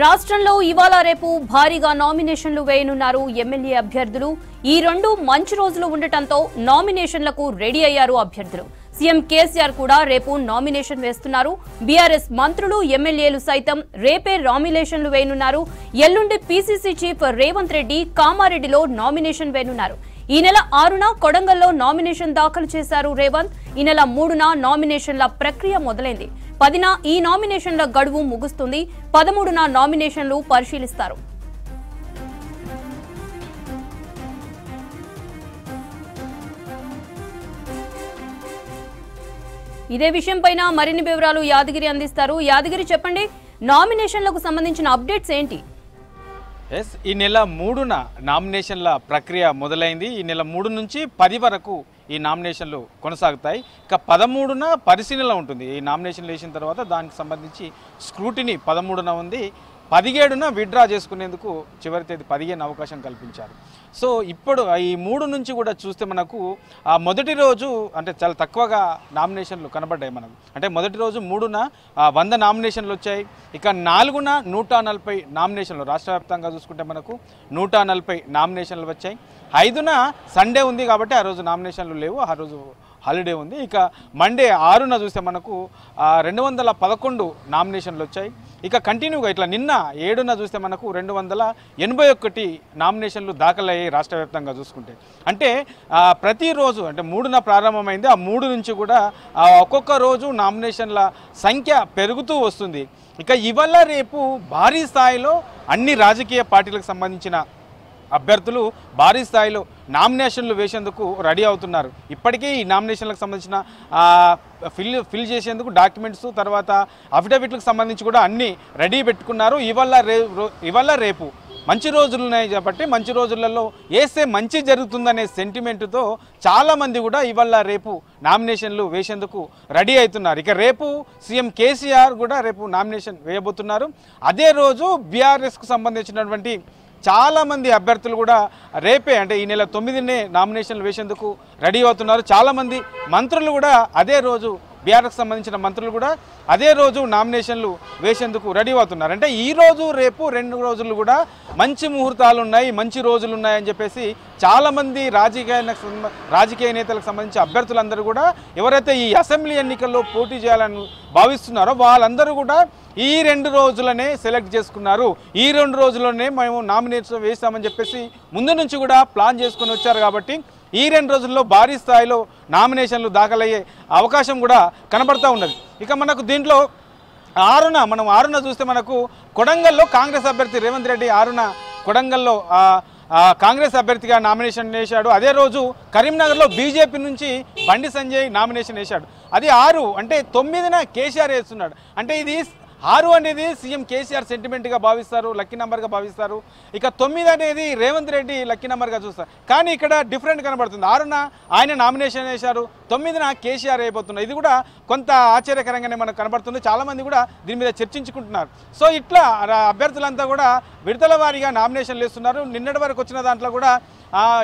రాష్ట్రంలో ఇవాళ రేపు భారీగా నామినేషన్లు వేయనున్నారు ఎమ్మెల్యే అభ్యర్థులు ఈ రెండు మంచి రోజులు ఉండటంతో నామినేషన్లకు రెడీ అయ్యారు అభ్యర్థులు సీఎం కేసీఆర్ కూడా రేపు నామినేషన్ వేస్తున్నారు బీఆర్ఎస్ మంత్రులు ఎమ్మెల్యేలు సైతం రేపే నామినేషన్లు వేయనున్నారు ఎల్లుండి పీసీసీ చీఫ్ రేవంత్ రెడ్డి కామారెడ్డిలో నామినేషన్ వేయనున్నారు ఈ నెల ఆరున కొడంగల్లో నామినేషన్ దాఖలు చేశారు రేవంత్ ఈ నెల మూడున నామినేషన్ల ప్రక్రియ మొదలైంది పదిన ఈ నామినేషన్ల గడువు ముగుస్తుంది పదమూడున నామినేషన్లు పరిశీలిస్తారు ఇదే విషయంపై మరిన్ని వివరాలు యాదగిరి అందిస్తారు యాదగిరి చెప్పండి నామినేషన్లకు సంబంధించిన అప్డేట్స్ ఏంటి ఎస్ ఈ నెల మూడున నామినేషన్ల ప్రక్రియ మొదలైంది ఈ నెల మూడు నుంచి పది వరకు ఈ నామినేషన్లు కొనసాగుతాయి ఇక పదమూడున పరిశీలన ఉంటుంది ఈ నామినేషన్లు వేసిన తర్వాత దానికి సంబంధించి స్క్రూటిని పదమూడున ఉంది పదిహేడున విత్డ్రా చేసుకునేందుకు చివరి తేదీ పదిహేను అవకాశం కల్పించారు సో ఇప్పుడు ఈ మూడు నుంచి కూడా చూస్తే మనకు ఆ మొదటి రోజు అంటే చాలా తక్కువగా నామినేషన్లు కనబడ్డాయి మనకు అంటే మొదటి రోజు మూడున వంద నామినేషన్లు వచ్చాయి ఇక నాలుగున నూట నలభై నామినేషన్లు రాష్ట్ర వ్యాప్తంగా చూసుకుంటే మనకు నూట నలభై నామినేషన్లు వచ్చాయి ఐదున సండే ఉంది కాబట్టి ఆ రోజు నామినేషన్లు లేవు ఆ రోజు హాలిడే ఉంది ఇక మండే ఆరున చూస్తే మనకు రెండు వందల పదకొండు నామినేషన్లు వచ్చాయి ఇక కంటిన్యూగా ఇట్లా నిన్న ఏడున చూస్తే మనకు రెండు వందల ఎనభై ఒకటి నామినేషన్లు దాఖలయ్యాయి రాష్ట్ర వ్యాప్తంగా చూసుకుంటే అంటే ప్రతిరోజు అంటే మూడున ప్రారంభమైంది ఆ మూడు నుంచి కూడా ఒక్కొక్క రోజు నామినేషన్ల సంఖ్య పెరుగుతూ వస్తుంది ఇక ఇవాళ రేపు భారీ స్థాయిలో అన్ని రాజకీయ పార్టీలకు సంబంధించిన అభ్యర్థులు భారీ స్థాయిలో నామినేషన్లు వేసేందుకు రెడీ అవుతున్నారు ఇప్పటికే ఈ నామినేషన్లకు సంబంధించిన ఫిల్ ఫిల్ చేసేందుకు డాక్యుమెంట్స్ తర్వాత అఫిడవిట్లకు సంబంధించి కూడా అన్నీ రెడీ పెట్టుకున్నారు ఇవల్ల రేపు ఇవల్ల రేపు మంచి రోజులు ఉన్నాయి కాబట్టి మంచి రోజులలో వేస్తే మంచి జరుగుతుందనే సెంటిమెంటుతో చాలామంది కూడా ఇవాళ రేపు నామినేషన్లు వేసేందుకు రెడీ అవుతున్నారు ఇక రేపు సీఎం కేసీఆర్ కూడా రేపు నామినేషన్ వేయబోతున్నారు అదే రోజు బీఆర్ఎస్కు సంబంధించినటువంటి చాలామంది అభ్యర్థులు కూడా రేపే అంటే ఈ నెల తొమ్మిదినే నామినేషన్లు వేసేందుకు రెడీ అవుతున్నారు చాలామంది మంత్రులు కూడా అదే రోజు బీఆర్ఎస్ సంబంధించిన మంత్రులు కూడా అదే రోజు నామినేషన్లు వేసేందుకు రెడీ అవుతున్నారు అంటే ఈ రోజు రేపు రెండు రోజులు కూడా మంచి ముహూర్తాలు ఉన్నాయి మంచి రోజులు ఉన్నాయని చెప్పేసి చాలామంది రాజకీయ రాజకీయ నేతలకు సంబంధించి అభ్యర్థులందరూ కూడా ఎవరైతే ఈ అసెంబ్లీ ఎన్నికల్లో పోటీ చేయాలని భావిస్తున్నారో వాళ్ళందరూ కూడా ఈ రెండు రోజులనే సెలెక్ట్ చేసుకున్నారు ఈ రెండు రోజుల్లోనే మేము నామినేషన్ వేస్తామని చెప్పేసి ముందు నుంచి కూడా ప్లాన్ చేసుకొని వచ్చారు కాబట్టి ఈ రెండు రోజుల్లో భారీ స్థాయిలో నామినేషన్లు దాఖలయ్యే అవకాశం కూడా కనబడుతూ ఉన్నది ఇక మనకు దీంట్లో ఆరున మనం ఆరున చూస్తే మనకు కొడంగల్లో కాంగ్రెస్ అభ్యర్థి రేవంత్ రెడ్డి ఆరున కొడంగల్లో కాంగ్రెస్ అభ్యర్థిగా నామినేషన్ వేశాడు అదే రోజు కరీంనగర్లో బీజేపీ నుంచి బండి సంజయ్ నామినేషన్ వేశాడు అది ఆరు అంటే తొమ్మిదిన కేసీఆర్ వేస్తున్నాడు అంటే ఇది ఆరు అనేది సీఎం కేసీఆర్ సెంటిమెంట్గా భావిస్తారు లక్కీ నెంబర్గా భావిస్తారు ఇక తొమ్మిది అనేది రేవంత్ రెడ్డి లక్కీ నెంబర్గా చూస్తారు కానీ ఇక్కడ డిఫరెంట్ కనబడుతుంది ఆరున ఆయన నామినేషన్ వేశారు తొమ్మిదిన కేసీఆర్ అయిపోతున్నాయి ఇది కూడా కొంత ఆశ్చర్యకరంగానే మనకు కనబడుతుంది చాలామంది కూడా దీని మీద చర్చించుకుంటున్నారు సో ఇట్లా అభ్యర్థులంతా కూడా విడతల వారీగా నామినేషన్లు వేస్తున్నారు నిన్నటి వరకు వచ్చిన దాంట్లో కూడా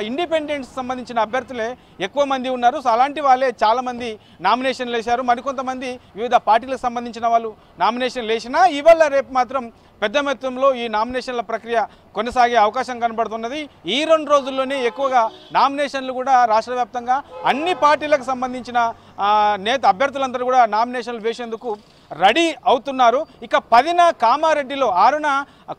ఇండిపెండెంట్స్ సంబంధించిన అభ్యర్థులే ఎక్కువ మంది ఉన్నారు సో అలాంటి వాళ్ళే చాలామంది నామినేషన్లు వేశారు మరికొంతమంది వివిధ పార్టీలకు సంబంధించిన వాళ్ళు నామినేషన్లు వేసినా ఇవాళ రేపు మాత్రం పెద్ద మొత్తంలో ఈ నామినేషన్ల ప్రక్రియ కొనసాగే అవకాశం కనబడుతున్నది ఈ రెండు రోజుల్లోనే ఎక్కువగా నామినేషన్లు కూడా రాష్ట్ర వ్యాప్తంగా అన్ని పార్టీలకు సంబంధించిన నేత అభ్యర్థులందరూ కూడా నామినేషన్లు వేసేందుకు రెడీ అవుతున్నారు ఇక పదిన కామారెడ్డిలో ఆరున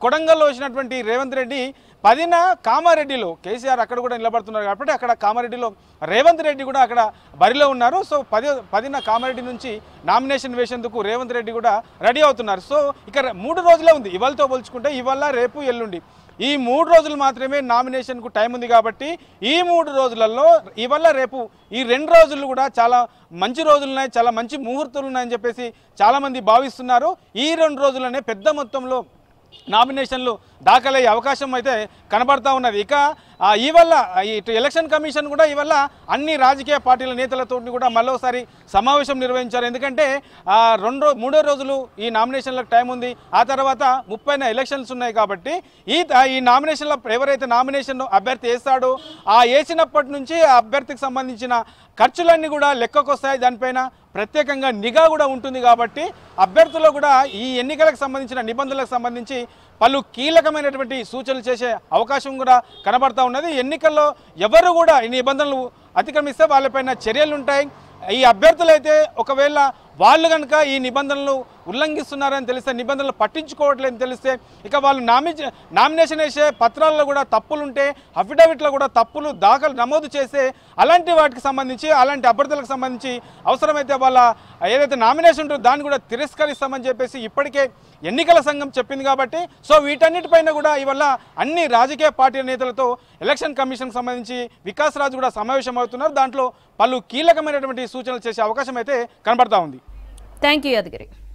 కొడంగల్లో వచ్చినటువంటి రేవంత్ రెడ్డి పదిన కామారెడ్డిలో కేసీఆర్ అక్కడ కూడా నిలబడుతున్నారు కాబట్టి అక్కడ కామారెడ్డిలో రేవంత్ రెడ్డి కూడా అక్కడ బరిలో ఉన్నారు సో పది పదిన కామారెడ్డి నుంచి నామినేషన్ వేసేందుకు రేవంత్ రెడ్డి కూడా రెడీ అవుతున్నారు సో ఇక మూడు రోజులే ఉంది ఇవాళతో పోల్చుకుంటే ఇవాళ రేపు ఎల్లుండి ఈ మూడు రోజులు మాత్రమే నామినేషన్కు టైం ఉంది కాబట్టి ఈ మూడు రోజులలో ఇవల్ల రేపు ఈ రెండు రోజులు కూడా చాలా మంచి రోజులున్నాయి చాలా మంచి ముహూర్తులు ఉన్నాయని చెప్పేసి చాలామంది భావిస్తున్నారు ఈ రెండు రోజులనే పెద్ద మొత్తంలో నామినేషన్లు దాఖలయ్యే అవకాశం అయితే కనబడతా ఉన్నది ఇక ఈవల్ల ఇటు ఎలక్షన్ కమిషన్ కూడా ఈవల్ల అన్ని రాజకీయ పార్టీల నేతలతో కూడా మరోసారి సమావేశం నిర్వహించారు ఎందుకంటే రెండు మూడో రోజులు ఈ నామినేషన్లకు టైం ఉంది ఆ తర్వాత ముప్పైన ఎలక్షన్స్ ఉన్నాయి కాబట్టి ఈ ఈ నామినేషన్ల ఎవరైతే నామినేషన్ అభ్యర్థి వేస్తాడో ఆ వేసినప్పటి నుంచి ఆ అభ్యర్థికి సంబంధించిన ఖర్చులన్నీ కూడా లెక్కకొస్తాయి దానిపైన ప్రత్యేకంగా నిఘా కూడా ఉంటుంది కాబట్టి అభ్యర్థులు కూడా ఈ ఎన్నికలకు సంబంధించిన నిబంధనలకు సంబంధించి పలు కీలక కీలకమైనటువంటి సూచనలు చేసే అవకాశం కూడా కనబడతా ఉన్నది ఎన్నికల్లో ఎవరు కూడా ఈ నిబంధనలు అతిక్రమిస్తే వాళ్ళపైన చర్యలు ఉంటాయి ఈ అభ్యర్థులైతే ఒకవేళ వాళ్ళు కనుక ఈ నిబంధనలు ఉల్లంఘిస్తున్నారని తెలిస్తే నిబంధనలు పట్టించుకోవట్లేదని తెలిస్తే ఇక వాళ్ళు నామి నామినేషన్ వేసే పత్రాల్లో కూడా తప్పులుంటే అఫిడవిట్లో కూడా తప్పులు దాఖలు నమోదు చేసే అలాంటి వాటికి సంబంధించి అలాంటి అభ్యర్థులకు సంబంధించి అవసరమైతే వాళ్ళ ఏదైతే నామినేషన్ ఉంటుందో దాన్ని కూడా తిరస్కరిస్తామని చెప్పేసి ఇప్పటికే ఎన్నికల సంఘం చెప్పింది కాబట్టి సో వీటన్నిటిపైన కూడా ఇవాళ అన్ని రాజకీయ పార్టీ నేతలతో ఎలక్షన్ కమిషన్కి సంబంధించి వికాస్ రాజు కూడా సమావేశం అవుతున్నారు దాంట్లో పలు కీలకమైనటువంటి సూచనలు చేసే అవకాశం అయితే కనబడతా ఉంది థ్యాంక్ యూ యాదగిరి